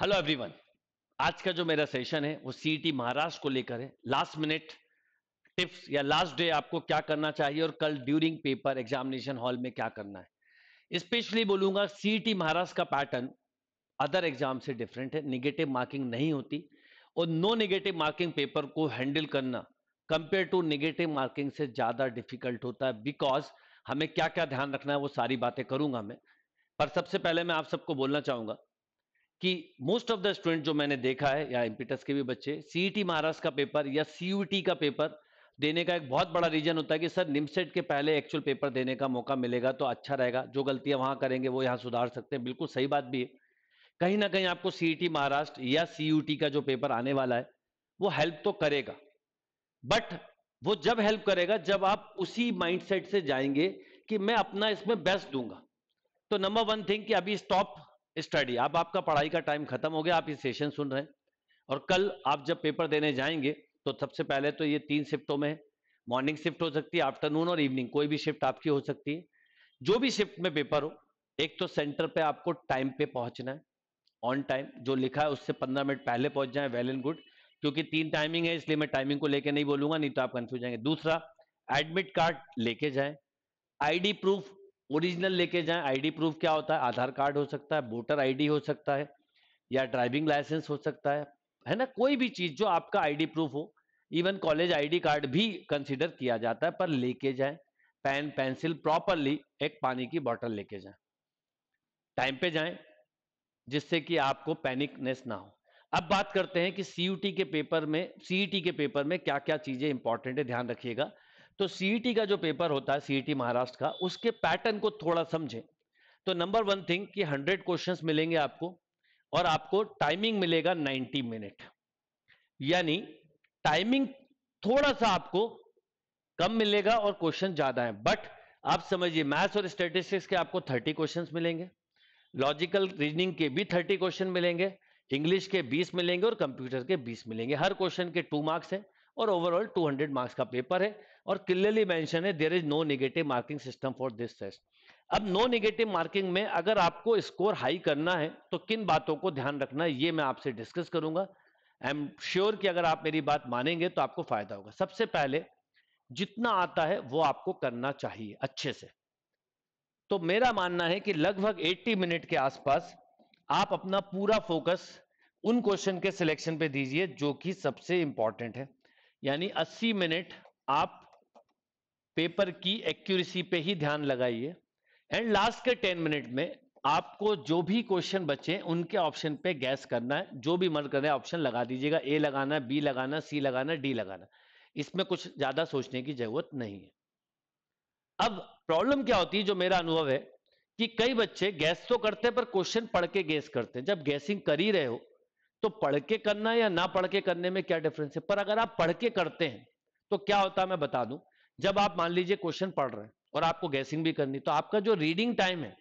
hello everyone आज का जो मेरा सेशन है वो सीईटी महाराष्ट्र को लेकर है लास्ट मिनट टिप्स या लास्ट डे आपको क्या करना चाहिए और कल ड्यूरिंग पेपर एग्जामिनेशन हॉल में क्या करना है स्पेशली बोलूंगा सीईटी महाराष्ट्र का पैटर्न अदर एग्जाम से डिफरेंट है निगेटिव मार्किंग नहीं होती और नो निगेटिव मार्किंग पेपर को हैंडल करना कंपेयर टू निगेटिव मार्किंग से ज़्यादा डिफिकल्ट होता है बिकॉज हमें क्या क्या ध्यान रखना है वो सारी बातें करूंगा मैं पर सबसे पहले मैं आप सबको बोलना चाहूंगा कि मोस्ट ऑफ द स्टूडेंट जो मैंने देखा है या एमपीटस के भी बच्चे सीईटी महाराष्ट्र e का पेपर या सीयूटी का पेपर देने का एक बहुत बड़ा रीजन होता है कि सर निमसेट के पहले एक्चुअल पेपर देने का मौका मिलेगा तो अच्छा रहेगा जो गलतियां वहां करेंगे वो यहाँ सुधार सकते हैं बिल्कुल सही बात भी है कहीं ना कहीं आपको सीईटी महाराष्ट्र e या सीयूटी का जो पेपर आने वाला है वो हेल्प तो करेगा बट वो जब हेल्प करेगा जब आप उसी माइंडसेट से जाएंगे कि मैं अपना इसमें बेस्ट दूंगा तो नंबर वन थिंग कि अभी स्टॉप स्टडी अब आपका पढ़ाई का टाइम खत्म हो गया आप ये सेशन सुन रहे हैं और कल आप जब पेपर देने जाएंगे तो सबसे पहले तो ये तीन शिफ्टों में है मॉर्निंग शिफ्ट हो सकती है आफ्टरनून और इवनिंग कोई भी शिफ्ट आपकी हो सकती है जो भी शिफ्ट में पेपर हो एक तो सेंटर पे आपको टाइम पे पहुंचना है ऑन टाइम जो लिखा है उससे पंद्रह मिनट पहले पहुंच जाए वेल एंड गुड क्योंकि तीन टाइमिंग है इसलिए मैं टाइमिंग को लेके नहीं बोलूंगा नहीं तो आप कंफ्यूज जाएंगे दूसरा एडमिट कार्ड लेके जाए आईडी प्रूफ ओरिजिनल लेके जाएं आईडी प्रूफ क्या होता है आधार कार्ड हो सकता है वोटर आईडी हो सकता है या ड्राइविंग लाइसेंस हो सकता है है ना कोई भी चीज जो आपका आईडी प्रूफ हो इवन कॉलेज आईडी कार्ड भी कंसिडर किया जाता है पर लेके जाएं पेन पेंसिल प्रॉपरली एक पानी की बॉटल लेके जाएं टाइम पे जाएं जिससे कि आपको पैनिकनेस ना हो अब बात करते हैं कि सीयूटी के पेपर में सीईटी e के पेपर में क्या क्या चीजें इंपॉर्टेंट है ध्यान रखिएगा तो सीईटी e का जो पेपर होता है सीईटी e महाराष्ट्र का उसके पैटर्न को थोड़ा समझें तो नंबर वन थिंग कि 100 क्वेश्चंस मिलेंगे आपको और आपको टाइमिंग मिलेगा 90 मिनट यानी टाइमिंग थोड़ा सा आपको कम मिलेगा और क्वेश्चन ज्यादा है बट आप समझिए मैथ्स और स्टेटिस्टिक्स के आपको थर्टी क्वेश्चन मिलेंगे लॉजिकल रीजनिंग के भी थर्टी क्वेश्चन मिलेंगे इंग्लिश के 20 मिलेंगे और कंप्यूटर के 20 मिलेंगे हर क्वेश्चन के टू मार्क्स है और ओवरऑल 200 मार्क्स का पेपर है और क्लियरली मेंशन है there is no negative marking system for this test अब नो नेगेटिव मार्किंग में अगर आपको स्कोर हाई करना है तो किन बातों को ध्यान रखना है ये मैं आपसे डिस्कस करूंगा आई एम श्योर कि अगर आप मेरी बात मानेंगे तो आपको फायदा होगा सबसे पहले जितना आता है वो आपको करना चाहिए अच्छे से तो मेरा मानना है कि लगभग 80 मिनट के आसपास आप अपना पूरा फोकस उन क्वेश्चन के सिलेक्शन पे दीजिए जो कि सबसे इंपॉर्टेंट है यानी 80 मिनट आप पेपर की एक्यूरेसी पे ही ध्यान लगाइए एंड लास्ट के टेन मिनट में आपको जो भी क्वेश्चन बचे उनके ऑप्शन पे गैस करना है जो भी मन कर ऑप्शन लगा दीजिएगा ए लगाना बी लगाना सी लगाना डी लगाना इसमें कुछ ज्यादा सोचने की जरूरत नहीं है अब प्रॉब्लम क्या होती है जो मेरा अनुभव है कि कई बच्चे गैस तो करते हैं पर क्वेश्चन पढ़ के गैस करते हैं जब गैसिंग कर ही रहे हो तो पढ़ के करना या ना पढ़ के करने में क्या डिफरेंस है पर अगर आप पढ़ के करते हैं तो क्या होता है मैं बता दूं जब आप मान लीजिए क्वेश्चन पढ़ रहे हैं और आपको गैसिंग भी करनी तो आपका जो रीडिंग टाइम है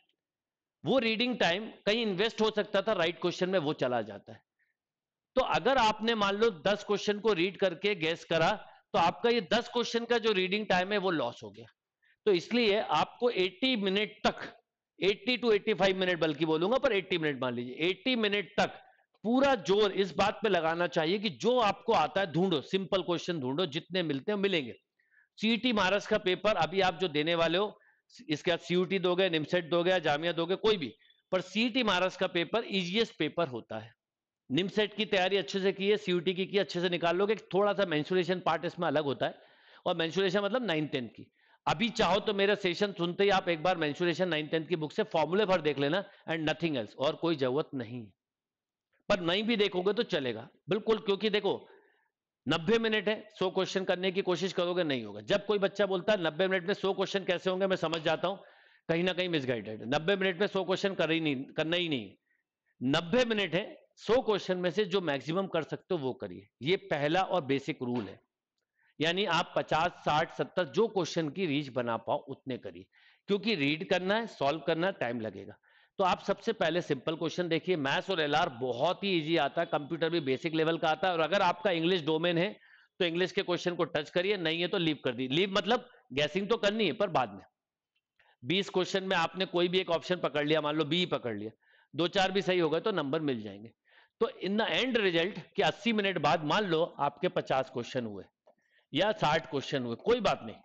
वो रीडिंग टाइम कहीं इन्वेस्ट हो सकता था राइट क्वेश्चन में वो चला जाता है तो अगर आपने मान लो दस क्वेश्चन को रीड करके गैस करा तो आपका ये दस क्वेश्चन का जो रीडिंग टाइम है वो लॉस हो गया तो इसलिए आपको 80 मिनट तक 80 टू 85 मिनट बल्कि बोलूंगा पर 80 मिनट मान लीजिए 80 मिनट तक पूरा जोर इस बात पे लगाना चाहिए कि जो आपको आता है ढूंढो सिंपल क्वेश्चन ढूंढो जितने मिलते हैं मिलेंगे सीईटी महाराष्ट्र का पेपर अभी आप जो देने वाले हो इसके बाद सीयूटी दोगे निमसेट दोगे या जामिया दोगे कोई भी पर सीईटी महाराष्ट्र का पेपर इजिएस्ट पेपर होता है निमसेट की तैयारी अच्छे से की है सीयूटी की की अच्छे से निकाल लोगे थोड़ा सा मैंसुरेशन पार्ट इसमें अलग होता है और मैंसुरेशन मतलब नाइन टेंथ की अभी चाहो तो मेरा सेशन सुनते ही आप एक बार मैंसुरेशन नाइन टेंथ की बुक से फॉर्मुले पर देख लेना एंड नथिंग एल्स और कोई जरूरत नहीं है पर नहीं भी देखोगे तो चलेगा बिल्कुल क्योंकि देखो 90 मिनट है 100 क्वेश्चन करने की कोशिश करोगे नहीं होगा जब कोई बच्चा बोलता है 90 मिनट में 100 क्वेश्चन कैसे होंगे मैं समझ जाता हूं कहीं ना कहीं मिसगाइडेड गाइडेड नब्बे मिनट में 100 क्वेश्चन कर ही नहीं करना ही नहीं नब्बे मिनट है 100 क्वेश्चन में से जो मैक्सिमम कर सकते हो वो करिए ये पहला और बेसिक रूल है यानी आप 50, 60, 70 जो क्वेश्चन की रीच बना पाओ उतने करिए क्योंकि रीड करना है सॉल्व करना टाइम लगेगा तो आप सबसे पहले सिंपल क्वेश्चन देखिए मैथ्स और एलआर बहुत ही इजी आता है कंप्यूटर भी बेसिक लेवल का आता है और अगर आपका इंग्लिश डोमेन है तो इंग्लिश के क्वेश्चन को टच करिए नहीं है तो लीव कर दी लीव मतलब गैसिंग तो करनी है पर बाद में बीस क्वेश्चन में आपने कोई भी एक ऑप्शन पकड़ लिया मान लो बी पकड़ लिया दो चार भी सही हो गए तो नंबर मिल जाएंगे तो इन द एंड रिजल्ट कि 80 मिनट बाद मान लो आपके 50 क्वेश्चन हुए या 60 क्वेश्चन हुए कोई बात नहीं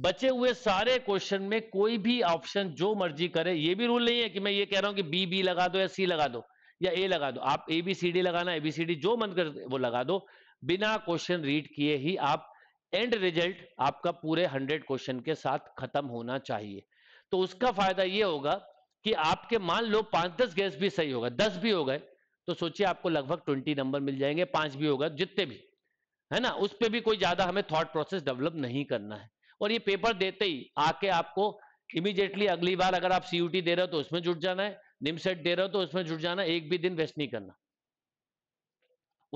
बचे हुए सारे क्वेश्चन में कोई भी ऑप्शन जो मर्जी करे ये भी रूल नहीं है कि मैं ये कह रहा हूं कि बी बी लगा दो या सी लगा दो या ए लगा दो आप ए बी सी डी लगाना एबीसीडी जो मन कर वो लगा दो बिना क्वेश्चन रीड किए ही आप एंड रिजल्ट आपका पूरे हंड्रेड क्वेश्चन के साथ खत्म होना चाहिए तो उसका फायदा ये होगा कि आपके मान लो पांच दस गैस भी सही होगा दस भी हो गए तो सोचिए आपको लगभग ट्वेंटी नंबर मिल जाएंगे पांच भी होगा जितने भी है ना उस पर भी कोई ज्यादा हमें थॉट प्रोसेस डेवलप नहीं करना है और ये पेपर देते ही आके आपको इमीडिएटली अगली बार अगर आप सीयूटी दे रहे हो तो उसमें जुट जाना है निमसेट दे रहे हो तो उसमें जुट जाना एक भी दिन वेस्ट नहीं करना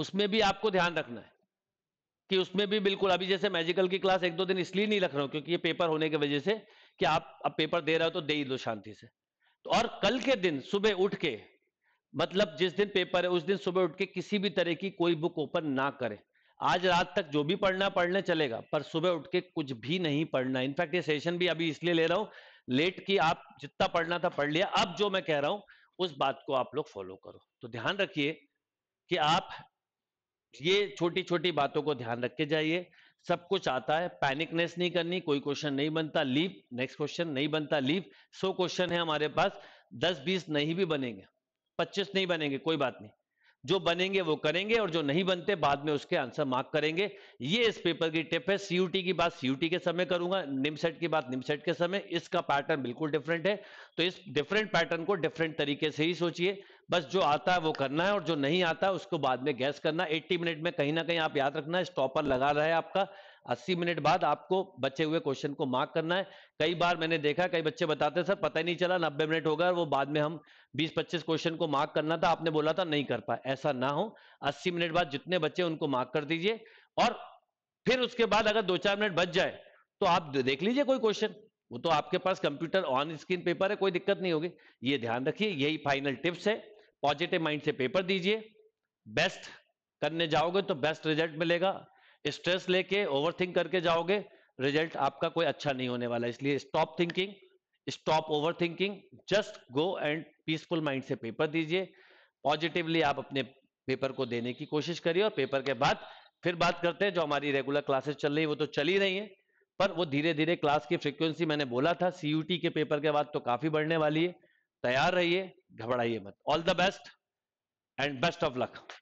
उसमें भी आपको ध्यान रखना है कि उसमें भी बिल्कुल अभी जैसे मैजिकल की क्लास एक दो दिन इसलिए नहीं रख रहा हूं क्योंकि ये पेपर होने की वजह से कि आप अब पेपर दे रहे हो तो दे ही दो शांति से तो और कल के दिन सुबह उठ के मतलब जिस दिन पेपर है उस दिन सुबह उठ के किसी भी तरह की कोई बुक ओपन ना करें आज रात तक जो भी पढ़ना पढ़ने चलेगा पर सुबह उठ के कुछ भी नहीं पढ़ना इनफैक्ट ये सेशन भी अभी इसलिए ले रहा हूं लेट कि आप जितना पढ़ना था पढ़ लिया अब जो मैं कह रहा हूं उस बात को आप लोग फॉलो करो तो ध्यान रखिए कि आप ये छोटी छोटी बातों को ध्यान रख के जाइए सब कुछ आता है पैनिकनेस नहीं करनी कोई क्वेश्चन नहीं बनता लीव नेक्स्ट क्वेश्चन नहीं बनता लीव सो क्वेश्चन है हमारे पास दस बीस नहीं भी बनेंगे पच्चीस नहीं बनेंगे कोई बात नहीं जो बनेंगे वो करेंगे और जो नहीं बनते बाद में उसके आंसर मार्क करेंगे ये इस पेपर की टिप है सीयूटी की बात सीयूटी के समय करूंगा निमसेट की बात निमसेट के समय इसका पैटर्न बिल्कुल डिफरेंट है तो इस डिफरेंट पैटर्न को डिफरेंट तरीके से ही सोचिए बस जो आता है वो करना है और जो नहीं आता है उसको बाद में गैस करना 80 मिनट में कहीं ना कहीं आप याद रखना है स्टॉपर लगा रहा है आपका 80 मिनट बाद आपको बचे हुए क्वेश्चन को मार्क करना है कई बार मैंने देखा कई बच्चे बताते सर पता ही नहीं चला 90 मिनट होगा वो बाद में हम 20-25 क्वेश्चन को मार्क करना था आपने बोला था नहीं कर पाए ऐसा ना हो अस्सी मिनट बाद जितने बच्चे उनको मार्क कर दीजिए और फिर उसके बाद अगर दो चार मिनट बच जाए तो आप देख लीजिए कोई क्वेश्चन वो तो आपके पास कंप्यूटर ऑन स्क्रीन पेपर है कोई दिक्कत नहीं होगी ये ध्यान रखिए यही फाइनल टिप्स है पॉजिटिव माइंड से पेपर दीजिए बेस्ट करने जाओगे तो बेस्ट रिजल्ट मिलेगा स्ट्रेस लेके ओवरथिंक करके जाओगे रिजल्ट आपका कोई अच्छा नहीं होने वाला इसलिए stop thinking stop overthinking just go and peaceful mind से पेपर दीजिए पॉजिटिवली आप अपने पेपर को देने की कोशिश करिए और पेपर के बाद फिर बात करते हैं जो हमारी रेगुलर क्लासेस चल रही है वो तो चल ही रही है पर वो धीरे धीरे क्लास की फ्रिक्वेंसी मैंने बोला था सीयूटी के पेपर के बाद तो काफी बढ़ने वाली है तैयार रहिए घबराइए मत all the best and best of luck